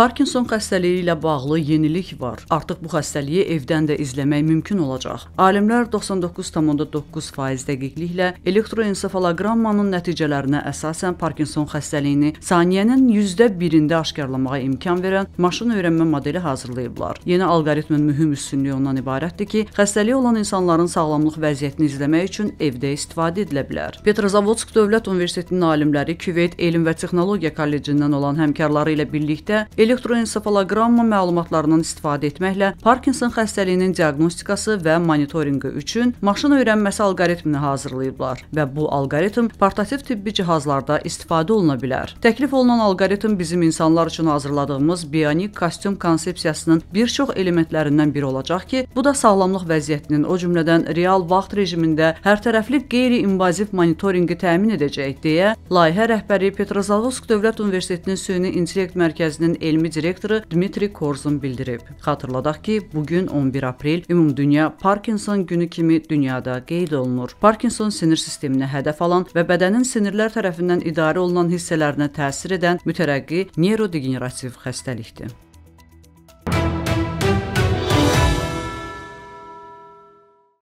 Parkinson xəstəliyi ilə bağlı yenilik var. Artıq bu xəstəliyi evdən də izləmək mümkün olacaq. Alimlər 99.9% dəqiqliklə elektroensefalogrammanın nəticələrinə əsasən Parkinson xəstəliyini saniyənin %1-ində aşkarlamağa imkan verən maşın öyrənmə modeli hazırlayıblar. Yeni alqoritmin mühüm üstünlüyü ondan ibarətdir ki, xəstəliyi olan insanların sağlamlıq vəziyyətini izləmək üçün evdə istifadə edilə bilər. Petrozavodsk Dövlət Universitetinin alimləri Küveyt Elm və Texnologiya Kollecindən olan həmkarları ilə birlikdə el elektroensefaloqramma məlumatlarından istifadə etməklə Parkinson xəstəliyinin diaqnostikası və monitorinqi üçün maşın öyrənməsi alqoritmini hazırlayıblar və bu alqoritm portativ tibbi cihazlarda istifadə oluna bilər. Təklif olunan alqoritm bizim insanlar üçün hazırladığımız bionik kostyum konsepsiyasının bir çox elementlərindən biri olacaq ki, bu da sağlamlıq vəziyyətinin, o cümlədən real vaxt rejimində hərtərəfli qeyri-invaziv monitorinqi təmin edəcək deyə layihə rəhbəri Petrozavodsk Dövlət Universitetinin süni intellekt mərkəzinin elmi direktoru Dmitri Korzun bildirib. Xatırladaq ki, bu gün 11 aprel Ümumdünya Parkinson günü kimi dünyada qeyd olunur. Parkinson sinir sisteminə hədəf alan və bədənin sinirlər tərəfindən idarə olunan hissələrinə təsir edən mütərəqqi neyrodegenerativ xəstəlikdir.